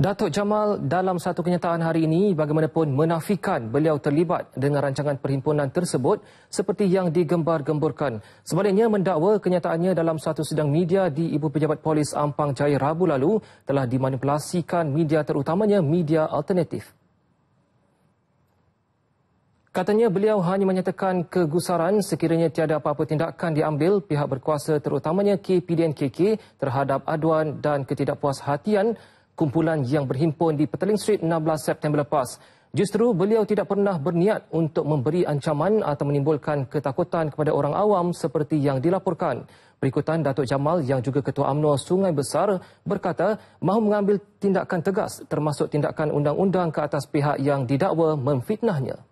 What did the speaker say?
Datuk Jamal dalam satu kenyataan hari ini bagaimanapun menafikan beliau terlibat dengan rancangan perhimpunan tersebut seperti yang digembar-gemburkan. Sebaliknya mendakwa kenyataannya dalam satu sidang media di Ibu Pejabat Polis Ampang Jaya Rabu lalu telah dimanipulasikan media terutamanya media alternatif. Katanya beliau hanya menyatakan kegusaran sekiranya tiada apa-apa tindakan diambil pihak berkuasa terutamanya KPDNKK terhadap aduan dan ketidakpuas hatian kumpulan yang berhimpun di Petaling Street 16 September lepas. Justru beliau tidak pernah berniat untuk memberi ancaman atau menimbulkan ketakutan kepada orang awam seperti yang dilaporkan. Berikutan Datuk Jamal yang juga Ketua Amno Sungai Besar berkata mahu mengambil tindakan tegas termasuk tindakan undang-undang ke atas pihak yang didakwa memfitnahnya.